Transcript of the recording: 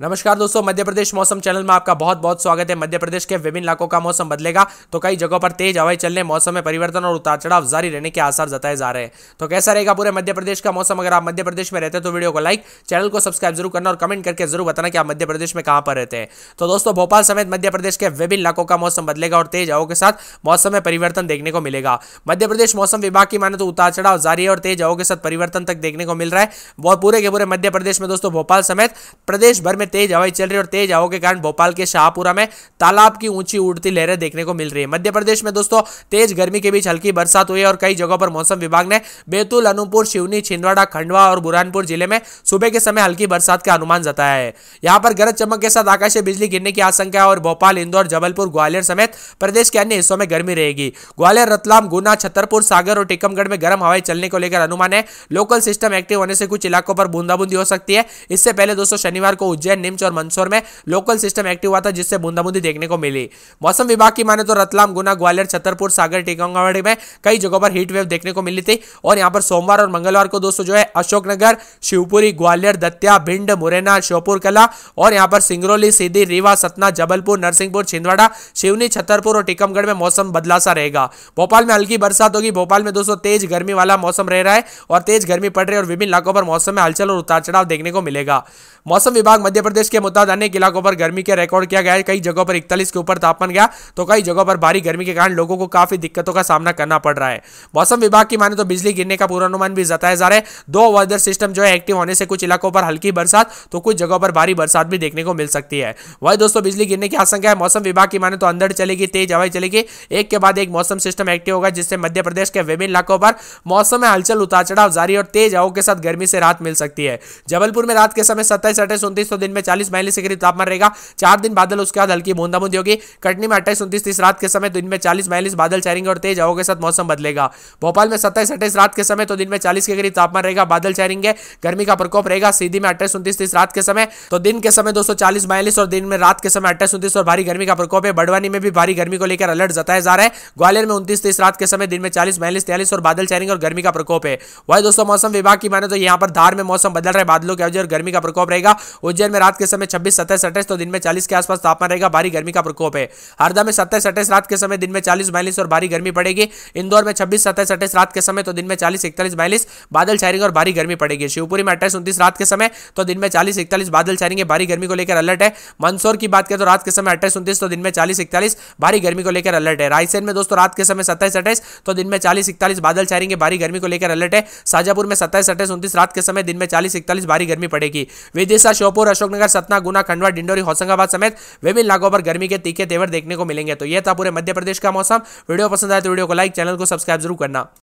नमस्कार दोस्तों मध्य प्रदेश मौसम चैनल में आपका बहुत बहुत स्वागत है मध्य प्रदेश के विभिन्न इलाकों का मौसम बदलेगा तो कई जगहों पर तेज हवाएं चलने मौसम में परिवर्तन और उतार चढ़ाव जारी रहने के आसार जताए जा रहे हैं तो कैसा रहेगा पूरे मध्य प्रदेश का मौसम अगर आप मध्य प्रदेश में रहते हैं तो वीडियो को लाइक चैनल को सब्सक्राइब जरूर करना और कमेंट करके जरूर बताना कि आप मध्य प्रदेश में कहाँ पर रहते हैं तो दोस्तों भोपाल समेत मध्य प्रदेश के विभिन्न इलाकों का मौसम बदलेगा और तेज हवाओं के साथ मौसम में परिवर्तन देखने को मिलेगा मध्य प्रदेश मौसम विभाग की माने तो उतार चढ़ाव जारी है और तेज हवाओं के साथ परिवर्तन तक देखने को मिल रहा है बहुत पूरे के पूरे मध्य प्रदेश में दोस्तों भोपाल समेत प्रदेश भर में तेज हवाएं चल रही है और तेज हवाओं के कारण भोपाल के शाहपुरा में तालाब की ऊंची उड़ती लहरें देखने को मिल रही है मध्य प्रदेश में दोस्तों तेज गर्मी के बीच हल्की बरसात हुई है और कई जगहों पर मौसम विभाग ने बैतूल अनूपपुर शिवनी छिंदवाड़ा खंडवा और बुरहानपुर जिले में सुबह के समय हल्की बरसात का अनुमान जताया है यहाँ पर गरज चमक के साथ आकाशीय बिजली गिरने की आशंका है और भोपाल इंदौर जबलपुर ग्वालियर समेत प्रदेश के अन्य हिस्सों में गर्मी रहेगी ग्वालियर रतलाम गुना छतरपुर सागर और टीकमगढ़ में गर्म हवाएं चलने को लेकर अनुमान है लोकल सिस्टम एक्टिव होने से कुछ इलाकों पर बूंदाबूंदी हो सकती है इससे पहले दोस्तों शनिवार को उज्जैन निम्च और मंदसौर में लोकल सिस्टम एक्टिव हुआ था जिससे बूंदाबूंदी देखने को मिली मौसम विभाग की माने तो रतलाम गुना ग्वालियर छतरपुर सागर टीकांगावाड़ी में कई जगहों पर हीट वेव देखने को मिली थी और यहाँ पर सोमवार और मंगलवार को दोस्तों जो है अशोकनगर शिवपुरी ग्वालियर दत्या भिंड मुरैना श्योपुर कला और यहाँ पर सिंगरौली सीधी रीवा सतना जबलपुर नरसिंहपुर छिंदवाड़ा शिवनी छतरपुर और टीकमगढ़ में मौसम बदला सा रहेगा भोपाल में हल्की बरसात होगी भोपाल में दोस्तों तेज गर्मी वाला मौसम रह रहा है और तेज गर्मी पड़ रही है और विभिन्न इलाकों पर मौसम में हलचल और उतार चढ़ाव देखने को मिलेगा मौसम विभाग मध्य प्रदेश के मुताद अनेक इलाकों पर गर्मी के रिकॉर्ड किया गया कई जगहों पर इकतालीस के ऊपर तापमान गया तो कई जगहों पर भारी गर्मी के कारण लोगों को काफी दिक्कतों का सामना करना पड़ रहा है मौसम विभाग की माने तो बिजली गिरने का पूर्वानुमान भी जताया जा रहा है दो वेदर सिस्टम जो है एक्टिव होने से कुछ इलाकों पर हल्की बरसात तो कुछ जगहों पर भारी बरसात भी देखने को मिल सकती है वही दोस्तों बिजली गिरने की आशंका है मौसम विभाग की माने तो अंदर चलेगी तेज हवाई चलेगी एक के बाद एक मौसम सिस्टम एक्टिव होगा जिससे मध्य प्रदेश के विभिन्न इलाकों पर मौसम में हलचल उतार चढ़ाव जारी और तेज हवाओं के साथ गर्मी से राहत मिल सकती है जबलपुर में रात के समय सत्ताईस अट्ठाईस उन्तीस तो दिन में चालीस माइनस के करीब तापमान रहेगा चार दिन बादल उसके बाद हल्की बूंदाबूंदी होगी कटनी में अट्ठाईस उन्तीस तीस रात के समय तो दिन में चालीस माइनस बादल छाएंगे और तेज हवा के साथ मौसम बदलेगा भोपाल में सत्ताईस अट्ठाईस रात के समय तो दिन में चालीस के करीब तापमान रहेगा बादल छाएंगे गर्मी का प्रकोप रहेगा सीधी में अट्ठाईस उन्तीस तीस रात के समय तो दिन के समय दो सौ और दिन में रात के समय अट्ठाईस उन्तीस और भारी गर्मी का प्रकोप है बड़वानी में भी भारी गर्मी को लेकर अलर्ट जताया जा रहा है ग्वालियर में उन्तीस तीस रात के समय दिन में चालीस माइनस तैयालीस और बादल छाएंगे और गर्मी का प्रकोप है वही दोस्तों मौसम विभाग की माने तो यहाँ पर धार में मौसम बदल रहा है बादलों के वजह और गर्मी का प्रकोप रहेगा उज्जैन में रात के समय छब्बीस सत्ताईस अट्ठाईस तो दिन में चालीस के आसपास तापमान रहेगा भारी गर्मी का प्रकोप है हरदा में सत्ताईस अट्ठाईस रात के समय दिन में चालीस बयालीस और भारी गर्मी पड़ेगी इंदौर में छब्बीस सत्ताईस अट्ठाईस रात के समय तो दिन में चालीस इकतालीस बयालीस बादल छाएंगे और भारी गर्मी पड़ेगी शिवपुरी में अट्ठाईस उन्तीस रात के समय तो दिन में चालीस इकतालीस बादल छाएंगे भारी गर्मी को लेकर अलर्ट है मंदसौर की बात करें तो रात के समय अट्ठाईस उन्तीस तो दिन में चालीस इकतालीस भारी गर्मी को लेकर अलर्ट है रायसेन में दोस्तों रात के समय सत्ताईस अट्ठाईस तो दिन में चालीस इकतालीस बादल छाएंगे भारी गर्मी को लेकर अलर्ट है शाजापुर में सत्ताईस अट्ठाईस उन्तीस रात के समय दिन में चालीस इकतालीस भारी गर्मी पड़ेगी विदिशा श्योपुर अशोक अशोकनगर सतना गुना खंडवा डिंडोरी होशंगाबाद समेत विभिन्न इलाकों पर गर्मी के तीखे तेवर देखने को मिलेंगे तो यह था पूरे मध्य प्रदेश का मौसम वीडियो पसंद आए तो वीडियो को लाइक चैनल को सब्सक्राइब जरूर करना